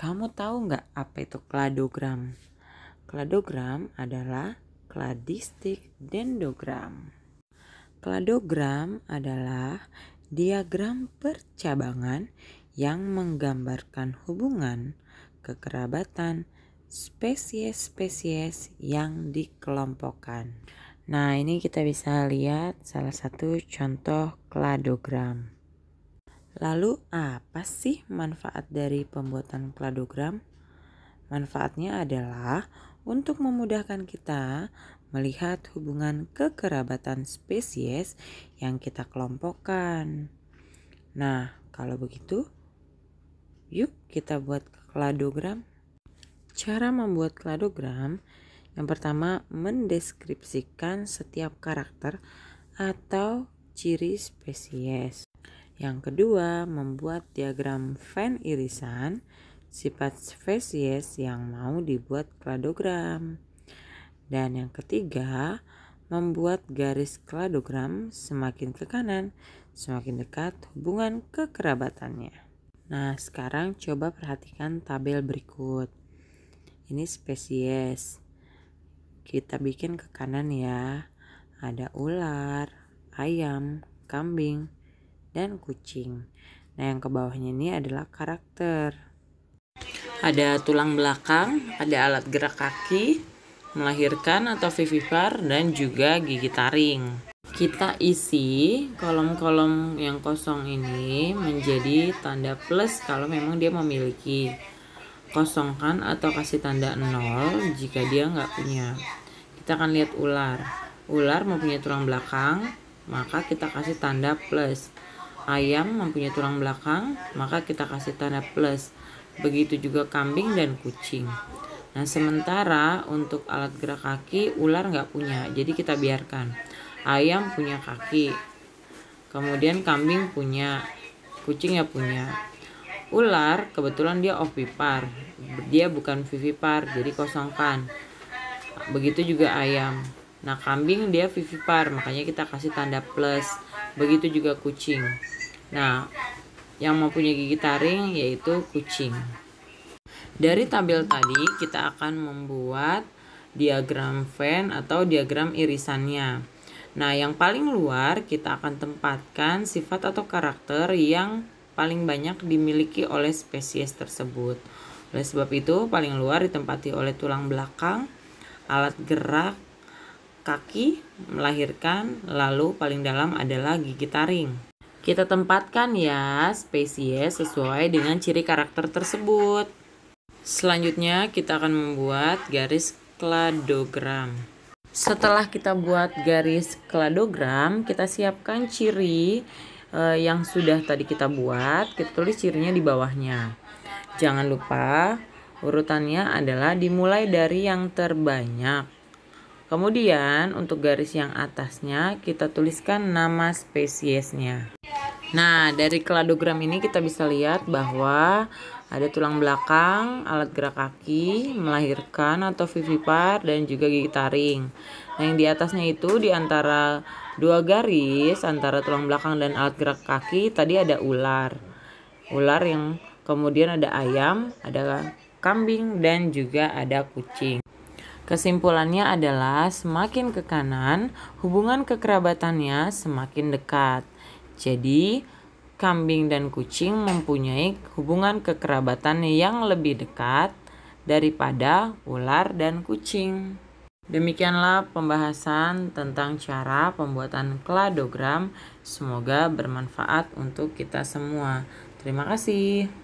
Kamu tahu nggak apa itu kladogram? Kladogram adalah kladistik dendogram. Kladogram adalah diagram percabangan yang menggambarkan hubungan kekerabatan spesies-spesies yang dikelompokkan. Nah, ini kita bisa lihat salah satu contoh kladogram. Lalu apa sih manfaat dari pembuatan kladogram? Manfaatnya adalah untuk memudahkan kita melihat hubungan kekerabatan spesies yang kita kelompokkan. Nah, kalau begitu, yuk kita buat kladogram. Cara membuat kladogram yang pertama mendeskripsikan setiap karakter atau ciri spesies. Yang kedua, membuat diagram fan irisan sifat spesies yang mau dibuat kladogram. Dan yang ketiga, membuat garis kladogram semakin ke kanan, semakin dekat hubungan kekerabatannya. Nah, sekarang coba perhatikan tabel berikut. Ini spesies. Kita bikin ke kanan ya. Ada ular, ayam, kambing, dan kucing. Nah, yang ke bawahnya ini adalah karakter. Ada tulang belakang, ada alat gerak kaki, melahirkan atau vivipar, dan juga gigi taring. Kita isi kolom-kolom yang kosong ini menjadi tanda plus kalau memang dia memiliki. Kosongkan atau kasih tanda nol jika dia nggak punya. Kita akan lihat ular. Ular mempunyai tulang belakang, maka kita kasih tanda plus ayam mempunyai tulang belakang, maka kita kasih tanda plus. Begitu juga kambing dan kucing. Nah, sementara untuk alat gerak kaki, ular nggak punya, jadi kita biarkan. Ayam punya kaki, kemudian kambing punya, kucing ya punya. Ular kebetulan dia ovipar, dia bukan vivipar, jadi kosongkan. Begitu juga ayam. Nah, kambing dia vivipar, makanya kita kasih tanda plus. Begitu juga kucing. Nah, yang mempunyai gigi taring yaitu kucing. Dari tabel tadi kita akan membuat diagram fan atau diagram irisannya. Nah, yang paling luar kita akan tempatkan sifat atau karakter yang paling banyak dimiliki oleh spesies tersebut. Oleh sebab itu, paling luar ditempati oleh tulang belakang, alat gerak, kaki, melahirkan, lalu paling dalam adalah gigi taring. Kita tempatkan ya spesies sesuai dengan ciri karakter tersebut. Selanjutnya kita akan membuat garis kladogram. Setelah kita buat garis kladogram, kita siapkan ciri eh, yang sudah tadi kita buat. Kita tulis cirinya di bawahnya. Jangan lupa urutannya adalah dimulai dari yang terbanyak. Kemudian untuk garis yang atasnya kita tuliskan nama spesiesnya. Nah, dari kladogram ini kita bisa lihat bahwa ada tulang belakang, alat gerak kaki, melahirkan atau vivipar, dan juga gigi taring. Nah, yang di atasnya itu di antara dua garis, antara tulang belakang dan alat gerak kaki, tadi ada ular. Ular yang kemudian ada ayam, ada kambing, dan juga ada kucing. Kesimpulannya adalah semakin ke kanan, hubungan kekerabatannya semakin dekat. Jadi, kambing dan kucing mempunyai hubungan kekerabatan yang lebih dekat daripada ular dan kucing. Demikianlah pembahasan tentang cara pembuatan kladogram. Semoga bermanfaat untuk kita semua. Terima kasih.